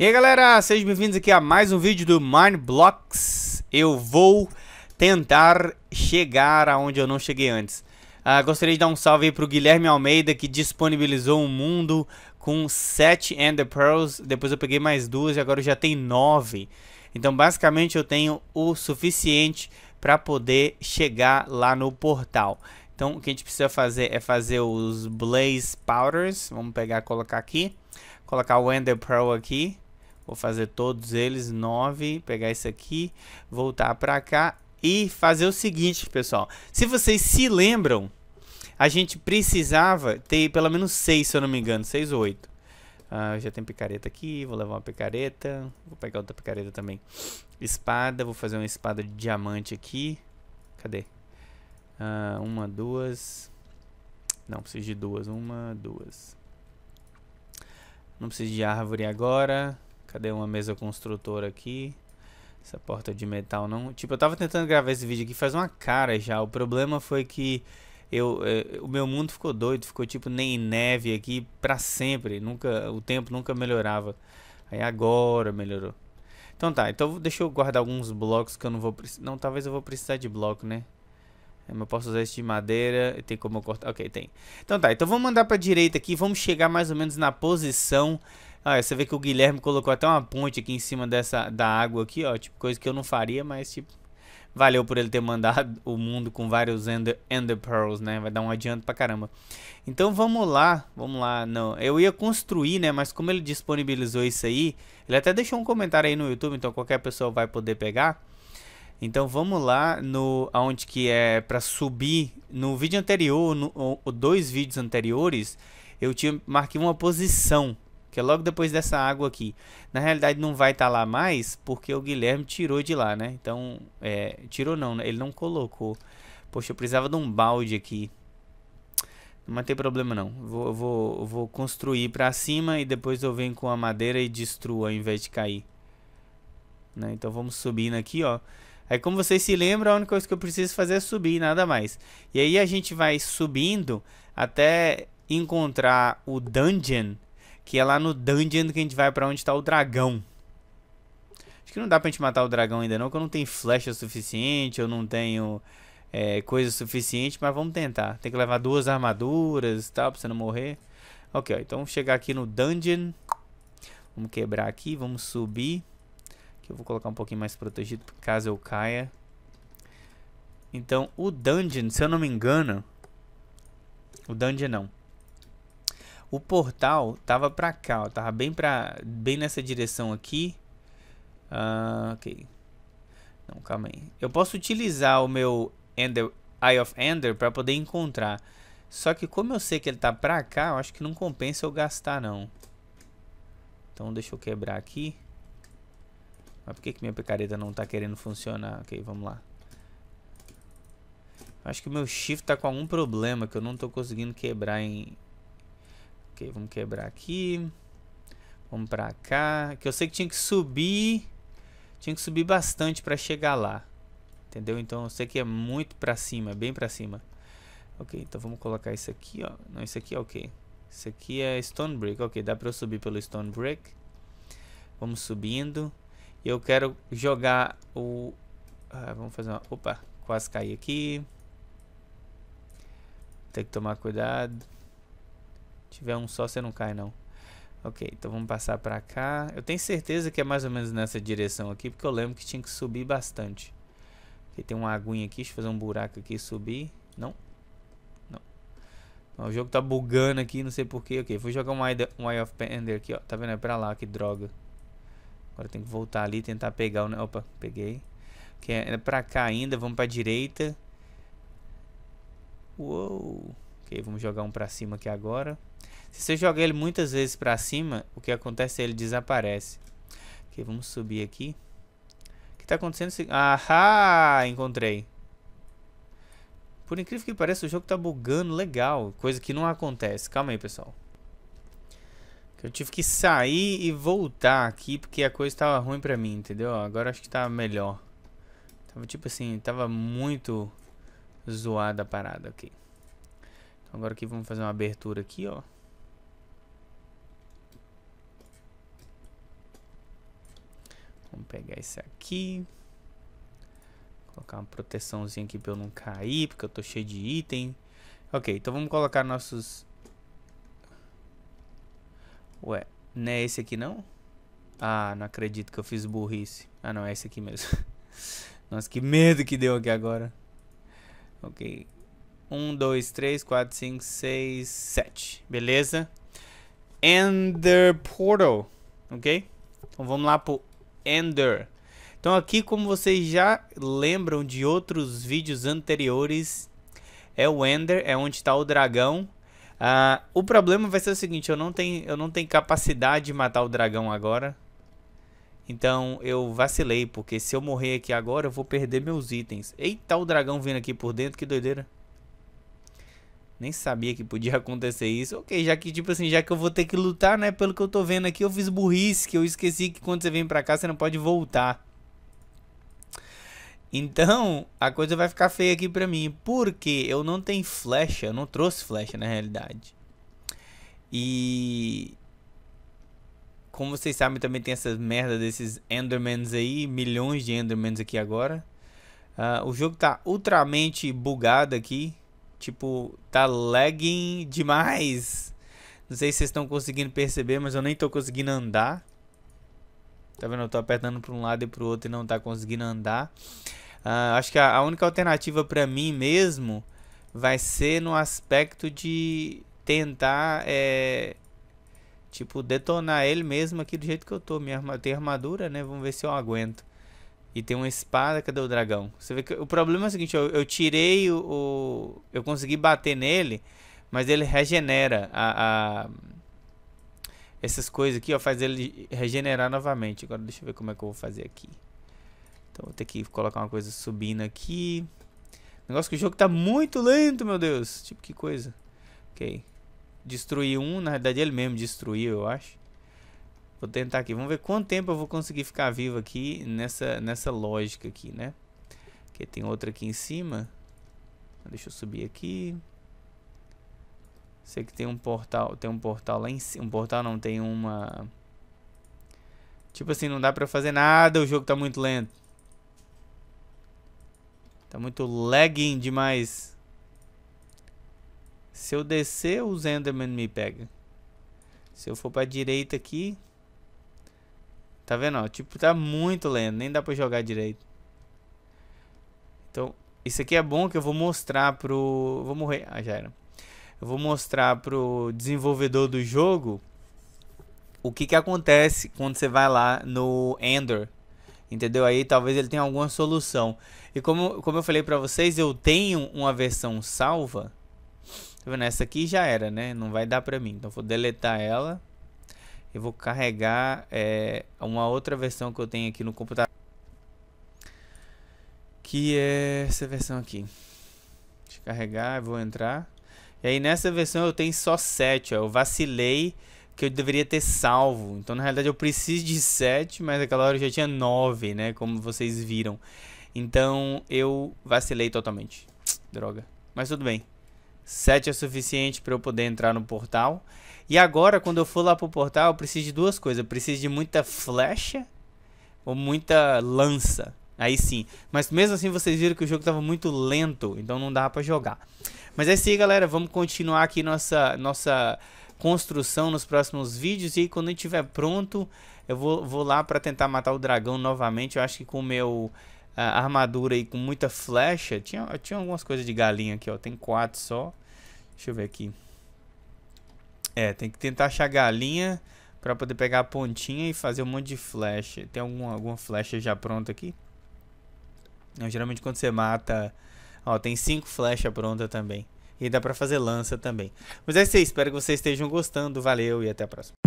E aí galera, sejam bem-vindos aqui a mais um vídeo do Mind Blocks. Eu vou tentar chegar aonde eu não cheguei antes. Uh, gostaria de dar um salve aí pro Guilherme Almeida que disponibilizou um mundo com 7 Ender Pearls. Depois eu peguei mais duas e agora já tem 9. Então basicamente eu tenho o suficiente para poder chegar lá no portal. Então o que a gente precisa fazer é fazer os Blaze Powders. Vamos pegar colocar aqui. Colocar o Ender Pearl aqui. Vou fazer todos eles, 9, pegar isso aqui, voltar para cá e fazer o seguinte, pessoal. Se vocês se lembram, a gente precisava ter pelo menos 6, se eu não me engano, 6 ou 8. Ah, já tem picareta aqui, vou levar uma picareta, vou pegar outra picareta também. Espada, vou fazer uma espada de diamante aqui. Cadê? Ah, uma, duas... Não, preciso de duas. Uma, duas. Não preciso de árvore agora. Cadê uma mesa construtora aqui? Essa porta de metal não... Tipo, eu tava tentando gravar esse vídeo aqui faz uma cara já. O problema foi que eu, eu é, o meu mundo ficou doido. Ficou tipo nem neve aqui pra sempre. Nunca, o tempo nunca melhorava. Aí agora melhorou. Então tá, então deixa eu guardar alguns blocos que eu não vou precisar. Não, talvez eu vou precisar de bloco, né? É, eu posso usar esse de madeira. Tem como eu cortar? Ok, tem. Então tá, então vamos mandar pra direita aqui. Vamos chegar mais ou menos na posição ah, você vê que o Guilherme colocou até uma ponte aqui em cima dessa da água aqui, ó. Tipo, coisa que eu não faria, mas tipo... Valeu por ele ter mandado o mundo com vários Ender, ender Pearls, né? Vai dar um adianto pra caramba. Então vamos lá, vamos lá. Não, eu ia construir, né? Mas como ele disponibilizou isso aí, ele até deixou um comentário aí no YouTube, então qualquer pessoa vai poder pegar. Então vamos lá no aonde que é para subir no vídeo anterior, no, ou, dois vídeos anteriores, eu tinha marquei uma posição que é logo depois dessa água aqui. Na realidade não vai estar tá lá mais, porque o Guilherme tirou de lá, né? Então, é, tirou não, né? ele não colocou. Poxa, eu precisava de um balde aqui. Não tem problema não. Vou, vou, vou construir pra cima e depois eu venho com a madeira e destruo ao invés de cair. Né? Então vamos subindo aqui, ó. Aí como vocês se lembram, a única coisa que eu preciso fazer é subir, nada mais. E aí a gente vai subindo até encontrar o dungeon que é lá no dungeon que a gente vai pra onde tá o dragão. Acho que não dá pra gente matar o dragão ainda não, porque eu não tenho flecha suficiente, eu não tenho é, coisa suficiente, mas vamos tentar. Tem que levar duas armaduras e tal, pra você não morrer. Ok, ó, então chegar aqui no dungeon. Vamos quebrar aqui, vamos subir. Aqui eu vou colocar um pouquinho mais protegido, caso eu caia. Então, o dungeon, se eu não me engano... O dungeon não. O portal tava pra cá, ó, tava bem, pra, bem nessa direção aqui. Ah, ok. Não, calma aí. Eu posso utilizar o meu Ender, Eye of Ender para poder encontrar. Só que como eu sei que ele tá pra cá, eu acho que não compensa eu gastar não. Então deixa eu quebrar aqui. Mas por que, que minha picareta não tá querendo funcionar? Ok, vamos lá. acho que o meu shift tá com algum problema que eu não tô conseguindo quebrar em, Ok, vamos quebrar aqui. Vamos pra cá. Que eu sei que tinha que subir. Tinha que subir bastante pra chegar lá. Entendeu? Então eu sei que é muito pra cima, bem pra cima. Ok, então vamos colocar isso aqui, ó. Não, isso aqui é ok. Isso aqui é Stone Brick. Ok, dá pra eu subir pelo Stone Brick. Vamos subindo. E eu quero jogar o... Ah, vamos fazer uma... Opa, quase caí aqui. Tem que tomar cuidado tiver um só, você não cai, não. Ok, então vamos passar pra cá. Eu tenho certeza que é mais ou menos nessa direção aqui, porque eu lembro que tinha que subir bastante. Aqui tem uma aguinha aqui, deixa eu fazer um buraco aqui e subir. Não? Não. o jogo tá bugando aqui, não sei porquê. Ok, vou jogar um Eye, um Eye of Pender aqui, ó. Tá vendo? É pra lá, que droga. Agora tem que voltar ali e tentar pegar o... Né? Opa, peguei. Que okay, é, é pra cá ainda, vamos pra direita. Uou. Ok, vamos jogar um pra cima aqui agora. Se você jogar ele muitas vezes para cima, o que acontece é ele desaparece. Ok, vamos subir aqui. O que está acontecendo? Ahá! Encontrei. Por incrível que pareça, o jogo está bugando legal. Coisa que não acontece. Calma aí, pessoal. Eu tive que sair e voltar aqui porque a coisa estava ruim para mim, entendeu? Agora acho que está melhor. Tava tipo assim, tava muito zoada a parada aqui. Então agora aqui vamos fazer uma abertura aqui, ó. Vamos pegar esse aqui. Colocar uma proteçãozinha aqui para eu não cair, porque eu tô cheio de item. Ok, então vamos colocar nossos... Ué, não é esse aqui não? Ah, não acredito que eu fiz burrice. Ah, não, é esse aqui mesmo. Nossa, que medo que deu aqui agora. Ok. 1, 2, 3, 4, 5, 6, 7. Beleza? Ender Portal. Ok? Então vamos lá pro Ender. Então aqui, como vocês já lembram de outros vídeos anteriores, é o Ender, é onde está o dragão. Ah, o problema vai ser o seguinte, eu não, tenho, eu não tenho capacidade de matar o dragão agora. Então eu vacilei, porque se eu morrer aqui agora, eu vou perder meus itens. Eita, o dragão vindo aqui por dentro, que doideira nem sabia que podia acontecer isso. Ok, já que, tipo assim, já que eu vou ter que lutar, né? Pelo que eu tô vendo aqui, eu fiz burrice, que eu esqueci que quando você vem pra cá, você não pode voltar. Então, a coisa vai ficar feia aqui pra mim. Porque eu não tenho flecha, eu não trouxe flecha, na realidade. E... Como vocês sabem, também tem essas merda desses Endermans aí, milhões de Endermans aqui agora. Uh, o jogo tá ultramente bugado aqui. Tipo, tá lagging demais. Não sei se vocês estão conseguindo perceber, mas eu nem tô conseguindo andar. Tá vendo? Eu tô apertando pra um lado e pro outro e não tá conseguindo andar. Uh, acho que a, a única alternativa pra mim mesmo vai ser no aspecto de tentar, é, tipo, detonar ele mesmo aqui do jeito que eu tô. Minha, eu tenho armadura, né? Vamos ver se eu aguento. E tem uma espada, cadê o dragão? Você vê que o problema é o seguinte, eu, eu tirei o, o, Eu consegui bater nele, mas ele regenera a, a, Essas coisas aqui, ó, faz ele regenerar novamente. Agora deixa eu ver como é que eu vou fazer aqui. Então vou ter que colocar uma coisa subindo aqui. Negócio que o jogo tá muito lento, meu Deus. Tipo, que coisa. Ok. Destruir um, na verdade ele mesmo destruiu, eu acho. Vou tentar aqui. Vamos ver quanto tempo eu vou conseguir ficar vivo aqui nessa, nessa lógica aqui, né? Porque tem outra aqui em cima. Deixa eu subir aqui. Sei que tem um portal, tem um portal lá em cima, um portal não tem uma Tipo assim, não dá pra fazer nada, o jogo tá muito lento. Tá muito lagging demais. Se eu descer, os Enderman me pega. Se eu for pra direita aqui, Tá vendo, ó? Tipo, tá muito lento. Nem dá pra jogar direito. Então, isso aqui é bom que eu vou mostrar pro... Vou morrer. Ah, já era. Eu vou mostrar pro desenvolvedor do jogo o que que acontece quando você vai lá no Ender. Entendeu? Aí talvez ele tenha alguma solução. E como, como eu falei pra vocês, eu tenho uma versão salva. Tá vendo? Essa aqui já era, né? Não vai dar pra mim. Então, vou deletar ela eu vou carregar é, uma outra versão que eu tenho aqui no computador. Que é essa versão aqui. Deixa eu carregar, vou entrar. E aí nessa versão eu tenho só 7, ó. Eu vacilei que eu deveria ter salvo. Então na realidade eu preciso de 7, mas naquela hora eu já tinha 9, né? Como vocês viram. Então eu vacilei totalmente. Droga. Mas tudo bem. 7 é suficiente para eu poder entrar no portal. E agora, quando eu for lá pro portal, eu preciso de duas coisas. Eu preciso de muita flecha ou muita lança. Aí sim. Mas mesmo assim vocês viram que o jogo tava muito lento, então não dava para jogar. Mas é isso assim, aí, galera. Vamos continuar aqui nossa, nossa construção nos próximos vídeos. E aí, quando estiver pronto, eu vou, vou lá para tentar matar o dragão novamente. Eu acho que com o meu a ah, armadura aí com muita flecha. Tinha, tinha algumas coisas de galinha aqui, ó. Tem quatro só. Deixa eu ver aqui. É, tem que tentar achar galinha para poder pegar a pontinha e fazer um monte de flecha. Tem alguma, alguma flecha já pronta aqui? Não, geralmente quando você mata... Ó, tem cinco flechas pronta também. E dá pra fazer lança também. Mas é isso aí, espero que vocês estejam gostando. Valeu e até a próxima.